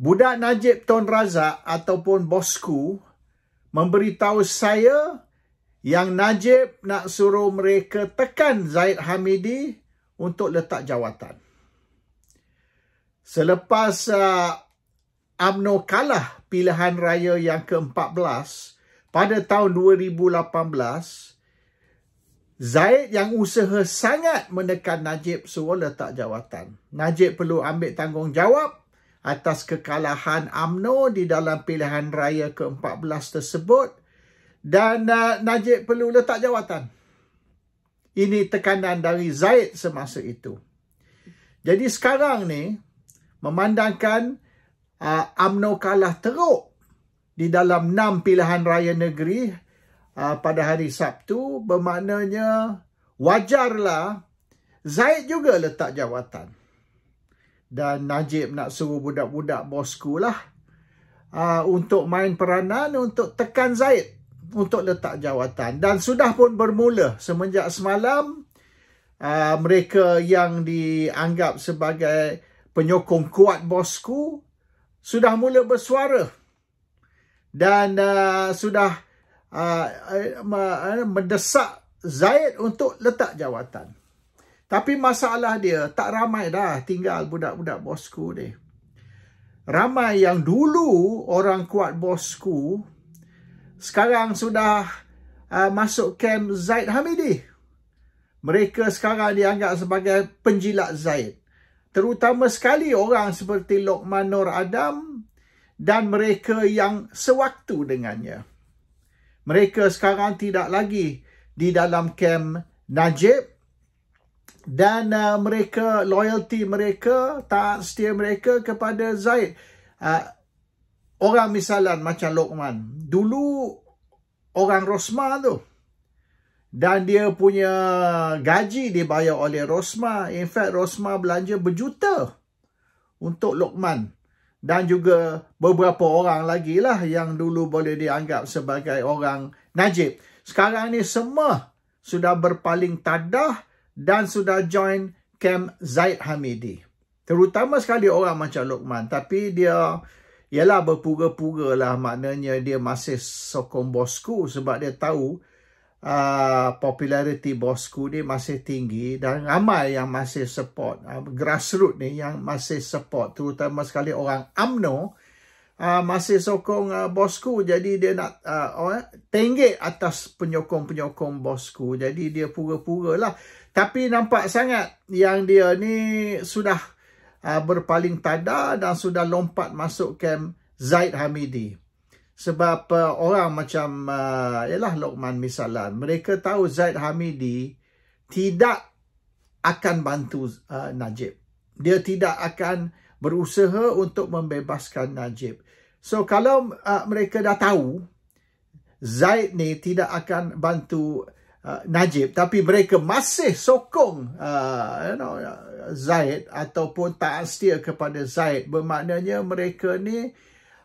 Budak Najib Tun Razak ataupun bosku memberitahu saya yang Najib nak suruh mereka tekan Zaid Hamidi untuk letak jawatan. Selepas uh, kalah pilihan raya yang ke-14 pada tahun 2018, Zaid yang usaha sangat menekan Najib suruh letak jawatan. Najib perlu ambil tanggungjawab atas kekalahan AMNO di dalam pilihan raya ke-14 tersebut dan uh, Najib perlu letak jawatan. Ini tekanan dari Zaid semasa itu. Jadi sekarang ni memandangkan uh, AMNO kalah teruk di dalam enam pilihan raya negeri uh, pada hari Sabtu bermaknanya wajarlah Zaid juga letak jawatan dan Najib nak suruh budak-budak bosku lah uh, untuk main peranan untuk tekan Zaid untuk letak jawatan dan sudah pun bermula semenjak semalam uh, mereka yang dianggap sebagai penyokong kuat bosku sudah mula bersuara dan uh, sudah uh, mendesak Zaid untuk letak jawatan. Tapi masalah dia, tak ramai dah tinggal budak-budak bosku ni. Ramai yang dulu orang kuat bosku, sekarang sudah uh, masuk kem Zaid Hamidi. Mereka sekarang dianggap sebagai penjilat Zaid. Terutama sekali orang seperti Lokman Nur Adam dan mereka yang sewaktu dengannya. Mereka sekarang tidak lagi di dalam kem Najib dan uh, mereka loyalty mereka taat setia mereka kepada Zaid uh, orang misalan macam Luqman dulu orang Rosma tu dan dia punya gaji dibayar oleh Rosma in fact Rosma belanja berjuta untuk Luqman dan juga beberapa orang lagi lah yang dulu boleh dianggap sebagai orang Najib. Sekarang ni semua sudah berpaling tadah dan sudah join camp Zaid Hamidi. Terutama sekali orang macam Luqman. Tapi dia, ialah berpura-pura lah maknanya dia masih sokong bosku sebab dia tahu uh, populariti bosku dia masih tinggi dan ramai yang masih support. Uh, ah, grassroots ni yang masih support. Terutama sekali orang UMNO uh, ah, masih sokong uh, bosku jadi dia nak uh, ah, oh, eh, tenggek atas penyokong-penyokong bosku jadi dia pura-pura lah tapi nampak sangat yang dia ni sudah uh, berpaling tada dan sudah lompat masuk kem Zaid Hamidi sebab uh, orang macam ialah uh, Lokman Misalan mereka tahu Zaid Hamidi tidak akan bantu uh, Najib. Dia tidak akan berusaha untuk membebaskan Najib. So kalau uh, mereka dah tahu Zaid ni tidak akan bantu uh, Najib tapi mereka masih sokong uh, you know uh, Zaid ataupun tak setia kepada Zaid bermaknanya mereka ni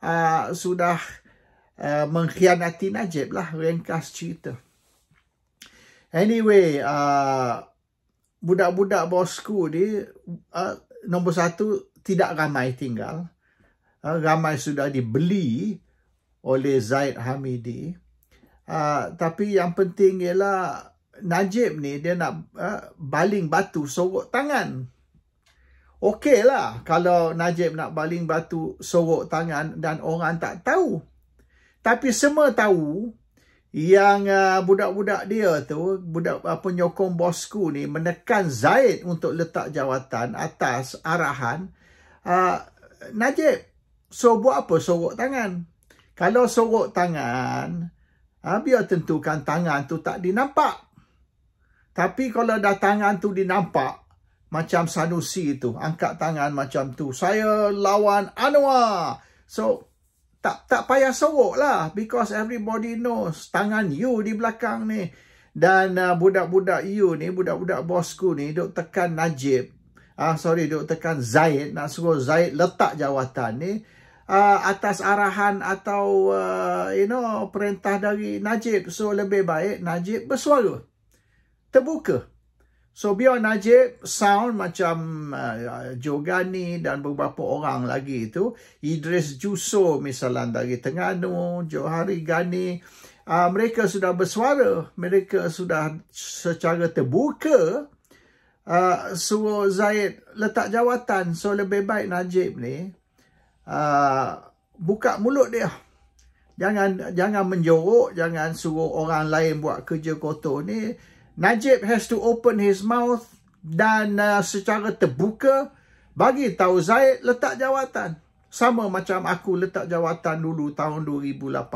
uh, sudah uh, mengkhianati Najib lah ringkas cerita. Anyway, uh, budak-budak bosku ni uh, nombor satu tidak ramai tinggal. Ha, ramai sudah dibeli oleh Zaid Hamidi. Ha, tapi yang penting ialah Najib ni dia nak ha, baling batu sorok tangan. Okey lah kalau Najib nak baling batu sorok tangan dan orang tak tahu. Tapi semua tahu yang budak-budak uh, dia tu, budak uh, penyokong bosku ni menekan Zaid untuk letak jawatan atas arahan uh, Najib. So buat apa sorok tangan? Kalau sorok tangan, ha, biar tentukan tangan tu tak dinampak. Tapi kalau dah tangan tu dinampak, macam Sanusi tu, angkat tangan macam tu. Saya lawan Anwar. So, tak tak payah sorok lah. Because everybody knows tangan you di belakang ni. Dan uh, budak-budak you ni, budak-budak bosku ni, duk tekan Najib. Ah uh, sorry, duk tekan Zaid. Nak suruh Zaid letak jawatan ni uh, atas arahan atau uh, you know perintah dari Najib so lebih baik Najib bersuara terbuka so biar Najib sound macam uh, Jogani dan beberapa orang lagi itu Idris Juso misalnya dari Terengganu Johari Gani uh, mereka sudah bersuara mereka sudah secara terbuka Uh, suruh Zaid letak jawatan so lebih baik Najib ni Ah, buka mulut dia. Jangan jangan menjorok, jangan suruh orang lain buat kerja kotor ni. Najib has to open his mouth dan uh, secara terbuka bagi tahu Zaid letak jawatan. Sama macam aku letak jawatan dulu tahun 2018,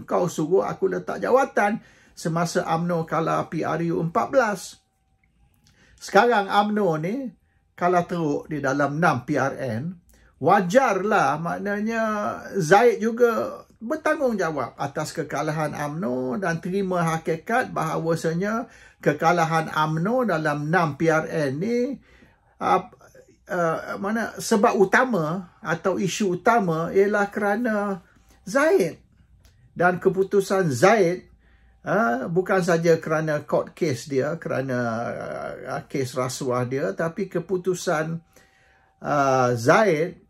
engkau suruh aku letak jawatan semasa AMNO kalah PRU 14. Sekarang AMNO ni kalah teruk di dalam 6 PRN, wajarlah maknanya Zaid juga bertanggungjawab atas kekalahan AMNO dan terima hakikat bahawasanya kekalahan AMNO dalam 6 PRN ni uh, Uh, mana sebab utama atau isu utama ialah kerana Zaid dan keputusan Zaid uh, bukan saja kerana court case dia kerana uh, eh, kes rasuah dia tapi keputusan uh, Zaid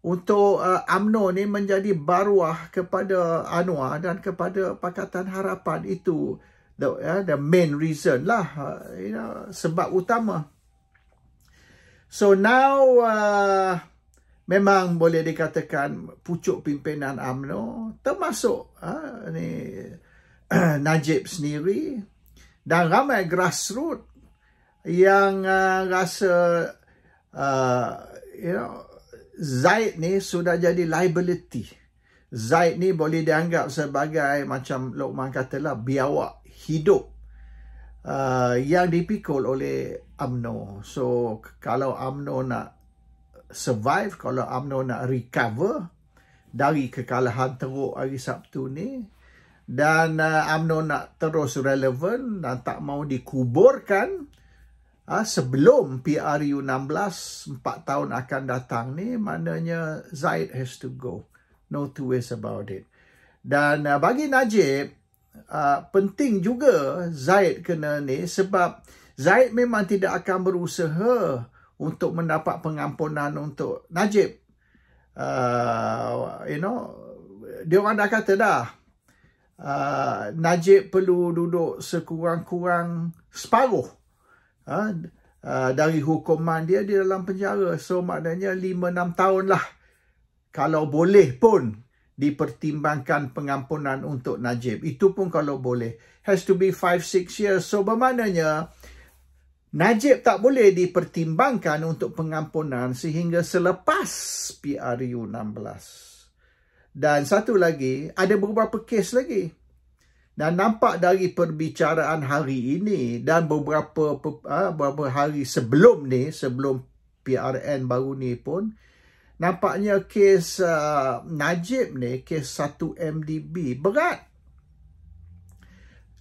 untuk uh, UMNO ni menjadi baruah kepada Anwar dan kepada Pakatan Harapan itu the, uh, the main reason lah uh, you know, sebab utama so now uh, memang boleh dikatakan pucuk pimpinan UMNO termasuk uh, ni Najib sendiri dan ramai grassroots yang uh, rasa uh, you know Zaid ni sudah jadi liability. Zaid ni boleh dianggap sebagai macam Luqman katalah biawak hidup uh, yang dipikul oleh UMNO. So kalau UMNO nak survive, kalau UMNO nak recover dari kekalahan teruk hari Sabtu ni dan uh, UMNO nak terus relevan dan tak mau dikuburkan, Ha, sebelum PRU 16 4 tahun akan datang ni maknanya Zaid has to go no two ways about it dan uh, bagi Najib uh, penting juga Zaid kena ni sebab Zaid memang tidak akan berusaha untuk mendapat pengampunan untuk Najib uh, you know dia orang dah kata dah uh, Najib perlu duduk sekurang-kurang separuh Ha? ha, dari hukuman dia di dalam penjara. So maknanya 5-6 tahun lah kalau boleh pun dipertimbangkan pengampunan untuk Najib. Itu pun kalau boleh. Has to be 5-6 years. So bermaknanya Najib tak boleh dipertimbangkan untuk pengampunan sehingga selepas PRU 16. Dan satu lagi, ada beberapa kes lagi. Dan nampak dari perbicaraan hari ini dan beberapa ah, beberapa hari sebelum ni, sebelum PRN baru ni pun, nampaknya kes uh, Najib ni, kes 1MDB, berat.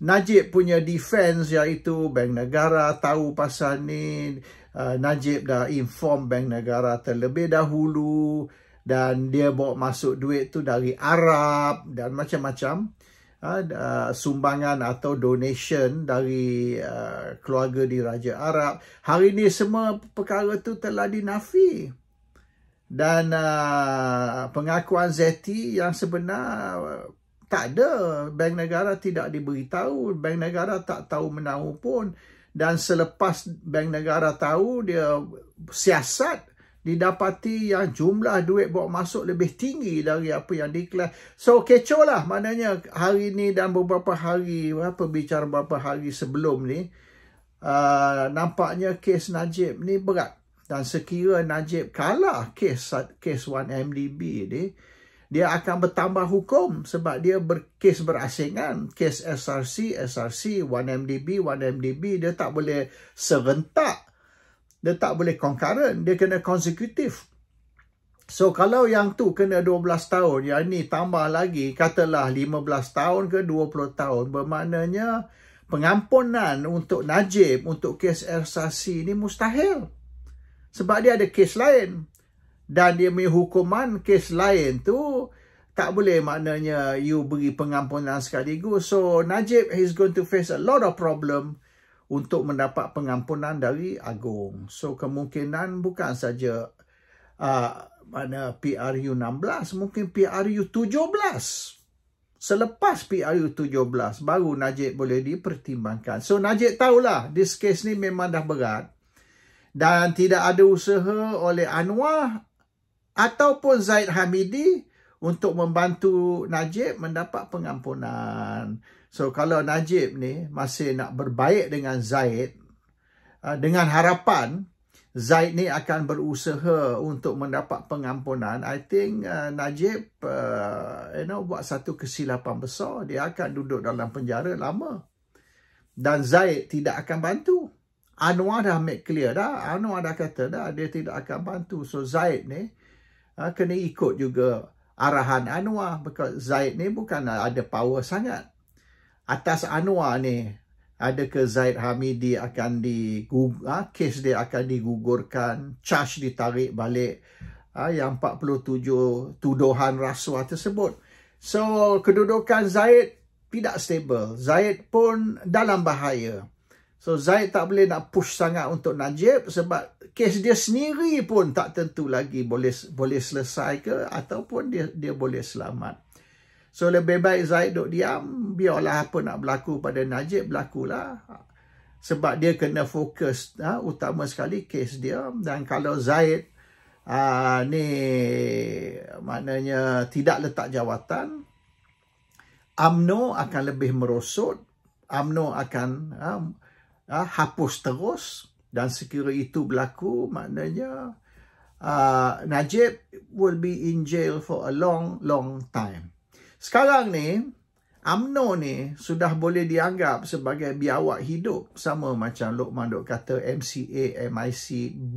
Najib punya defense iaitu Bank Negara tahu pasal ni. Uh, Najib dah inform Bank Negara terlebih dahulu dan dia bawa masuk duit tu dari Arab dan macam-macam. Ha, uh, sumbangan atau donation dari uh, keluarga di Raja Arab. Hari ini semua perkara itu telah dinafi. Dan uh, pengakuan Zeti yang sebenar tak ada. Bank negara tidak diberitahu. Bank negara tak tahu menahu pun. Dan selepas bank negara tahu, dia siasat didapati yang jumlah duit bawa masuk lebih tinggi dari apa yang diklaim. So kecoh lah maknanya hari ni dan beberapa hari, apa bicara beberapa hari sebelum ni, uh, nampaknya kes Najib ni berat. Dan sekira Najib kalah kes kes 1MDB ni, dia akan bertambah hukum sebab dia berkes berasingan. Kes SRC, SRC, 1MDB, 1MDB, dia tak boleh serentak dia tak boleh concurrent, dia kena konsekutif. So kalau yang tu kena 12 tahun, yang ni tambah lagi katalah 15 tahun ke 20 tahun, bermaknanya pengampunan untuk Najib untuk kes ersasi ni mustahil. Sebab dia ada kes lain dan dia punya hukuman kes lain tu tak boleh maknanya you beri pengampunan sekaligus. So Najib he's going to face a lot of problem untuk mendapat pengampunan dari agung. So kemungkinan bukan saja uh, mana PRU 16, mungkin PRU 17. Selepas PRU 17, baru Najib boleh dipertimbangkan. So Najib tahulah, this case ni memang dah berat. Dan tidak ada usaha oleh Anwar ataupun Zaid Hamidi untuk membantu Najib mendapat pengampunan. So kalau Najib ni masih nak berbaik dengan Zaid ah, dengan harapan Zaid ni akan berusaha untuk mendapat pengampunan, I think uh, Najib uh, you know buat satu kesilapan besar, dia akan duduk dalam penjara lama. Dan Zaid tidak akan bantu. Anwar dah make clear dah, Anwar dah kata dah dia tidak akan bantu. So Zaid ni uh, kena ikut juga arahan Anwar because Zaid ni bukan ada power sangat. Atas Anwar ni ada ke Zaid Hamidi akan di ah, ha, kes dia akan digugurkan, charge ditarik balik ha, yang 47 tuduhan rasuah tersebut. So kedudukan Zaid tidak stabil, Zaid pun dalam bahaya. So Zaid tak boleh nak push sangat untuk Najib sebab kes dia sendiri pun tak tentu lagi boleh boleh selesai ke ataupun dia dia boleh selamat. So lebih baik Zaid duduk diam, biarlah apa nak berlaku pada Najib berlakulah. Sebab dia kena fokus ha, utama sekali kes dia dan kalau Zaid Uh, ni maknanya tidak letak jawatan AMNO akan lebih merosot AMNO akan uh, uh, hapus terus dan sekiranya itu berlaku maknanya uh, Najib will be in jail for a long long time sekarang ni UMNO ni sudah boleh dianggap sebagai biawak hidup sama macam Luqman dok kata MCA MIC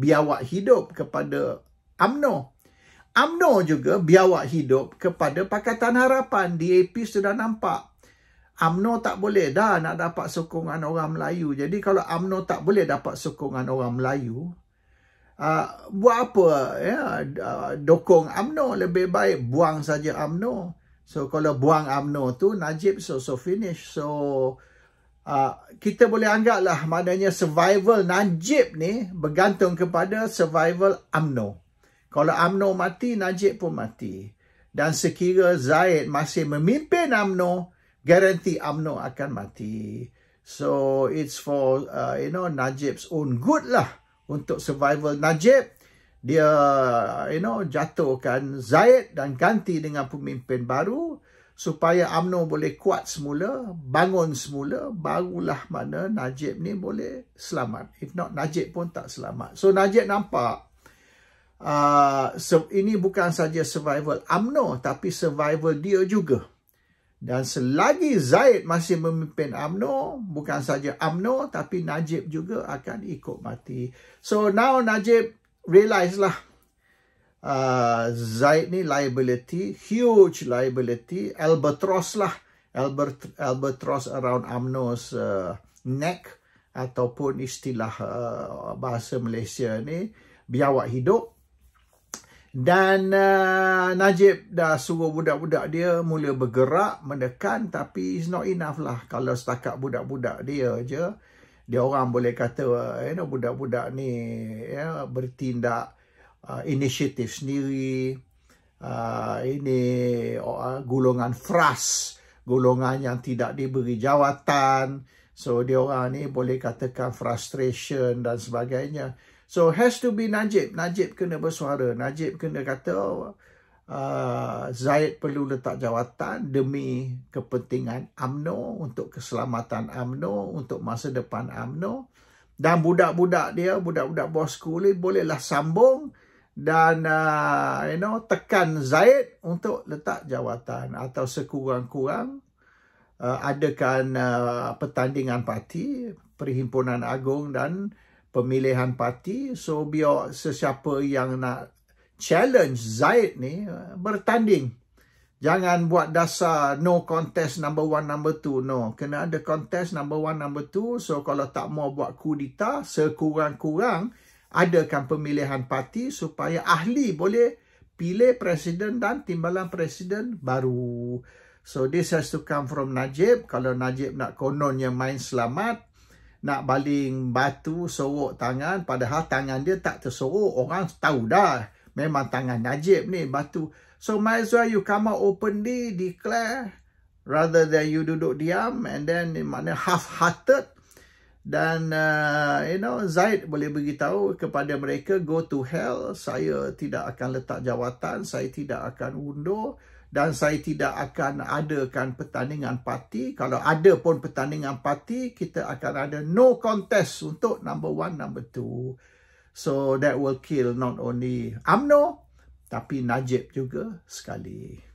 biawak hidup kepada UMNO UMNO juga biawak hidup kepada Pakatan Harapan DAP sudah nampak Amno tak boleh dah nak dapat sokongan orang Melayu. Jadi kalau Amno tak boleh dapat sokongan orang Melayu, uh, buat apa ya uh, dokong UMNO lebih baik buang saja Amno. So kalau buang Amno tu Najib so so finish. So uh, kita boleh anggap lah maknanya survival Najib ni bergantung kepada survival Amno. Kalau Amno mati Najib pun mati. Dan sekiranya Zaid masih memimpin Amno. Garanti UMNO akan mati. So it's for uh, you know Najib's own good lah untuk survival Najib. Dia you know jatuhkan Zaid dan ganti dengan pemimpin baru supaya UMNO boleh kuat semula, bangun semula, barulah mana Najib ni boleh selamat. If not Najib pun tak selamat. So Najib nampak uh, so ini bukan saja survival UMNO tapi survival dia juga. Dan selagi Zaid masih memimpin Amno, bukan saja Amno, tapi Najib juga akan ikut mati. So now Najib realize lah uh, Zaid ni liability, huge liability, albatross lah. Albert, albatross around Amno's uh, neck ataupun istilah uh, bahasa Malaysia ni biawak hidup dan uh, Najib dah suruh budak-budak dia mula bergerak mendekan, tapi it's not enough lah kalau setakat budak-budak dia je dia orang boleh kata eh, you know budak-budak ni ya yeah, bertindak uh, inisiatif sendiri uh, ini uh, golongan fras golongan yang tidak diberi jawatan so dia orang ni boleh katakan frustration dan sebagainya So has to be Najib. Najib kena bersuara. Najib kena kata oh, uh, Zaid perlu letak jawatan demi kepentingan AMNO untuk keselamatan AMNO untuk masa depan AMNO dan budak-budak dia, budak-budak bos kulit bolehlah sambung dan uh, you know tekan Zaid untuk letak jawatan atau sekurang-kurang uh, adakan uh, pertandingan parti perhimpunan agung dan pemilihan parti. So biar sesiapa yang nak challenge Zaid ni eh, bertanding. Jangan buat dasar no contest number one, number two. No. Kena ada contest number one, number two. So kalau tak mau buat kudita, sekurang-kurang adakan pemilihan parti supaya ahli boleh pilih presiden dan timbalan presiden baru. So this has to come from Najib. Kalau Najib nak kononnya main selamat, nak baling batu sorok tangan padahal tangan dia tak tersorok orang tahu dah memang tangan Najib ni batu so might as well you come out openly declare rather than you duduk diam and then makna half hearted dan uh, you know Zaid boleh beritahu kepada mereka go to hell saya tidak akan letak jawatan saya tidak akan undur dan saya tidak akan adakan pertandingan parti. Kalau ada pun pertandingan parti, kita akan ada no contest untuk number one, number two. So that will kill not only UMNO tapi Najib juga sekali.